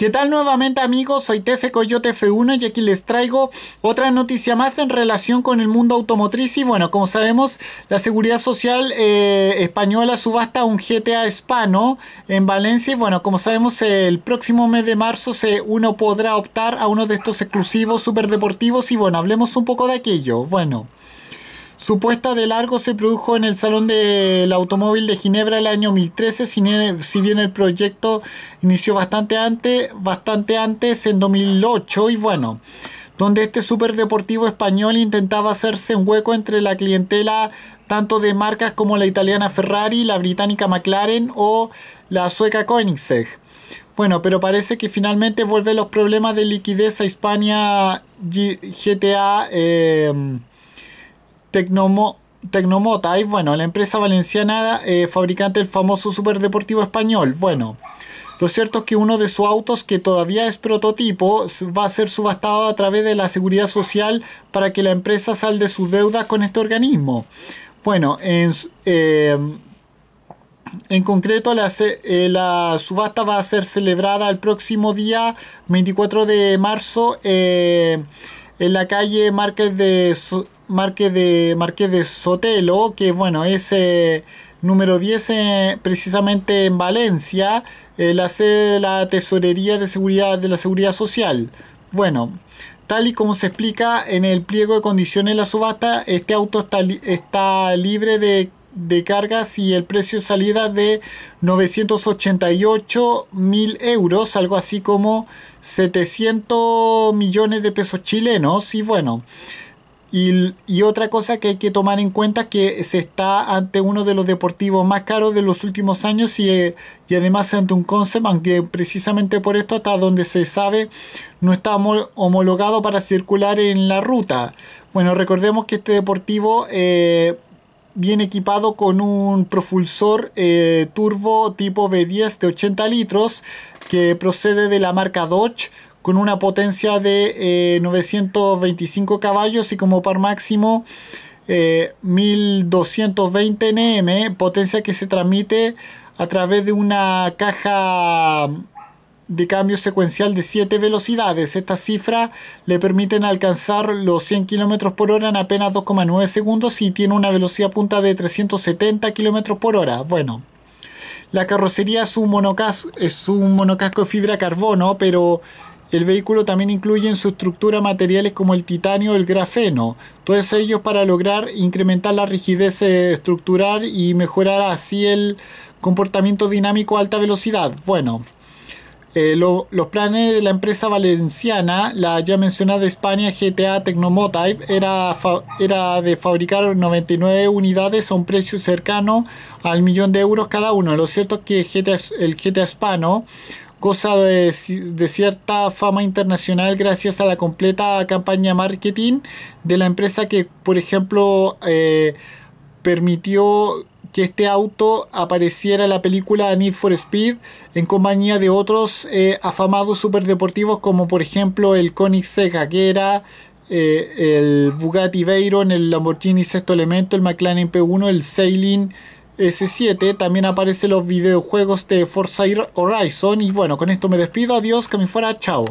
¿Qué tal nuevamente amigos? Soy Tefe Coyote F1 y aquí les traigo otra noticia más en relación con el mundo automotriz y bueno, como sabemos la Seguridad Social eh, Española subasta un GTA hispano en Valencia y bueno, como sabemos el próximo mes de marzo se, uno podrá optar a uno de estos exclusivos superdeportivos y bueno, hablemos un poco de aquello. Bueno. Su puesta de largo se produjo en el Salón del Automóvil de Ginebra el año 2013, si bien el proyecto inició bastante antes, bastante antes en 2008 y bueno, donde este superdeportivo español intentaba hacerse un hueco entre la clientela tanto de marcas como la italiana Ferrari, la británica McLaren o la sueca Koenigsegg. Bueno, pero parece que finalmente vuelven los problemas de liquidez a España GTA. Tecnomo, bueno, la empresa valenciana eh, fabricante del famoso superdeportivo español. Bueno, lo cierto es que uno de sus autos, que todavía es prototipo, va a ser subastado a través de la seguridad social para que la empresa salde sus deudas con este organismo. Bueno, en, em, en concreto, la, eh, la, subasta va a ser celebrada el próximo día 24 de marzo eh, en la calle Márquez de de, Marqués de Sotelo, que bueno, es eh, número 10 eh, precisamente en Valencia, eh, la sede de la Tesorería de Seguridad de la Seguridad Social. Bueno, tal y como se explica en el pliego de condiciones de la subasta, este auto está, libre de, cargas y el precio de salida de 988 mil euros, algo así como 700 millones de pesos chilenos. Y bueno, y, otra cosa que hay que tomar en cuenta es que se está ante uno de los deportivos más caros de los últimos años y, y además ante un concept, aunque precisamente por esto hasta donde se sabe no está homologado para circular en la ruta. Bueno, recordemos que este deportivo eh, viene equipado con un propulsor eh, turbo tipo b 10 de 80 litros que procede de la marca Dodge con una potencia de 925 eh, caballos y como par máximo 1220 eh, Nm, eh, potencia que se transmite a través de una caja de cambio secuencial de 7 velocidades. Estas cifras le permiten alcanzar los 100 km por hora en apenas 2,9 segundos y tiene una velocidad punta de 370 km por hora. Bueno, la carrocería es un, monocasco, es un monocasco de fibra carbono, pero el vehículo también incluye en su estructura materiales como el titanio el grafeno, todos ellos para lograr incrementar la rigidez eh, estructural y mejorar así el comportamiento dinámico a alta velocidad. Bueno, eh, los planes de la empresa valenciana, la ya mencionada España GTA Tecnomotive, era, era de fabricar 99 unidades a un precio cercano al millón de euros cada uno. Lo cierto es que el GTA hispano Cosa de, cierta fama internacional gracias a la completa campaña marketing de la empresa que, por ejemplo, eh, permitió que este auto apareciera en la película Need for Speed en compañía de otros eh, afamados superdeportivos como por ejemplo el Koenigsegg C eh, el Bugatti Veyron, el Lamborghini Sexto Elemento, el McLaren P1, el Sailing S7. También aparecen los videojuegos de Forza Horizon. Y bueno, con esto me despido. Adiós, que me fuera. Chao.